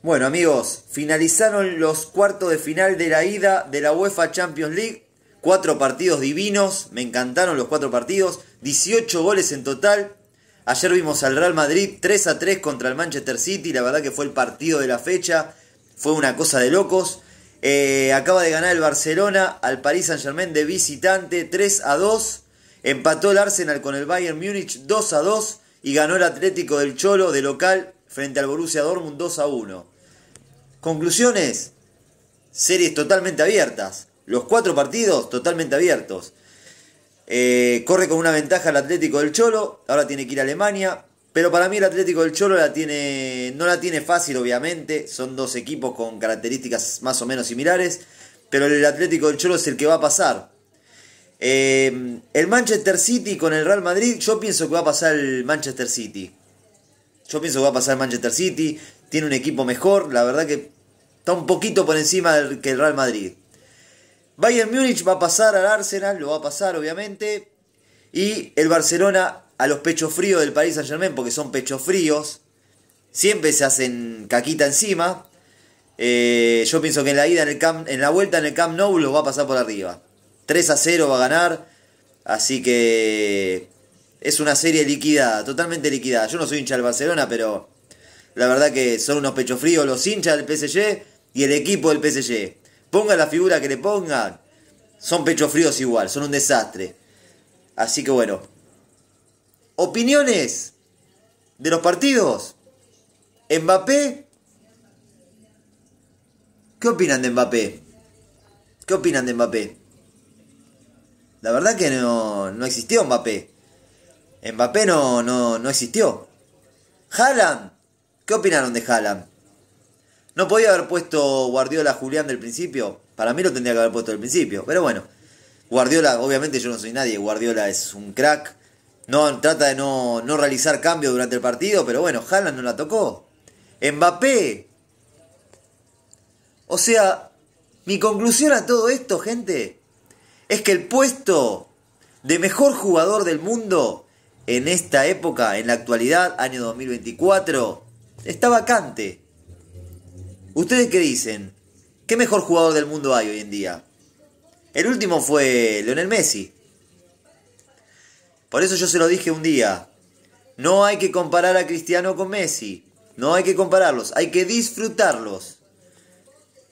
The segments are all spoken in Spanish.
Bueno amigos, finalizaron los cuartos de final de la ida de la UEFA Champions League. Cuatro partidos divinos, me encantaron los cuatro partidos, 18 goles en total. Ayer vimos al Real Madrid 3 a 3 contra el Manchester City, la verdad que fue el partido de la fecha, fue una cosa de locos. Eh, acaba de ganar el Barcelona al Paris Saint Germain de visitante 3 a 2. Empató el Arsenal con el Bayern Múnich 2 a 2 y ganó el Atlético del Cholo de local frente al Borussia Dortmund 2 a 1. Conclusiones, series totalmente abiertas, los cuatro partidos totalmente abiertos. Eh, corre con una ventaja el Atlético del Cholo, ahora tiene que ir a Alemania, pero para mí el Atlético del Cholo no la tiene fácil obviamente, son dos equipos con características más o menos similares, pero el Atlético del Cholo es el que va a pasar. Eh, el Manchester City con el Real Madrid, yo pienso que va a pasar el Manchester City. Yo pienso que va a pasar Manchester City, tiene un equipo mejor, la verdad que está un poquito por encima del, que el Real Madrid. Bayern Múnich va a pasar al Arsenal, lo va a pasar obviamente. Y el Barcelona a los pechos fríos del Paris Saint Germain, porque son pechos fríos. Siempre se hacen caquita encima. Eh, yo pienso que en la ida, en, el en la vuelta en el Camp Nou lo va a pasar por arriba. 3 a 0 va a ganar. Así que es una serie liquidada, totalmente liquidada. Yo no soy hincha del Barcelona, pero la verdad que son unos pechos fríos los hinchas del PSG y el equipo del PSG. Ponga la figura que le pongan, son pechos fríos igual, son un desastre. Así que bueno. Opiniones de los partidos. Mbappé. ¿Qué opinan de Mbappé? ¿Qué opinan de Mbappé? La verdad que no, no existió Mbappé. Mbappé no, no, existió. Haaland, ¿qué opinaron de Haaland? ¿No podía haber puesto Guardiola a Julián del principio? Para mí lo tendría que haber puesto del principio, pero bueno. Guardiola, obviamente yo no soy nadie, Guardiola es un crack. No, trata de no, no realizar cambios durante el partido, pero bueno, Haaland no la tocó. Mbappé. O sea, mi conclusión a todo esto, gente, es que el puesto de mejor jugador del mundo en esta época, en la actualidad, año 2024, está vacante. ¿Ustedes qué dicen? ¿Qué mejor jugador del mundo hay hoy en día? El último fue Leonel Messi. Por eso yo se lo dije un día. No hay que comparar a Cristiano con Messi. No hay que compararlos, hay que disfrutarlos.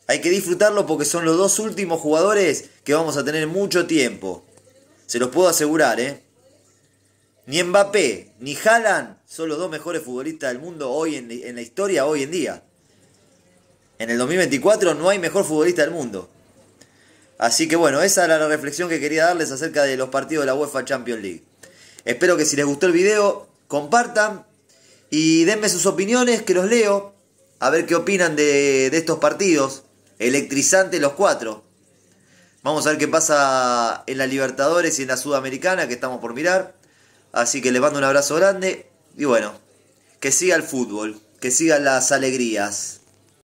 Hay que disfrutarlos porque son los dos últimos jugadores que vamos a tener mucho tiempo. Se los puedo asegurar, ¿eh? Ni Mbappé ni Haaland son los dos mejores futbolistas del mundo hoy en, la historia, hoy en día. En el 2024 no hay mejor futbolista del mundo. Así que bueno, esa era la reflexión que quería darles acerca de los partidos de la UEFA Champions League. Espero que si les gustó el video, compartan y denme sus opiniones, que los leo, a ver qué opinan de, de estos partidos. Electrizantes los cuatro. Vamos a ver qué pasa en la Libertadores y en la Sudamericana, que estamos por mirar. Así que le mando un abrazo grande y bueno, que siga el fútbol, que sigan las alegrías.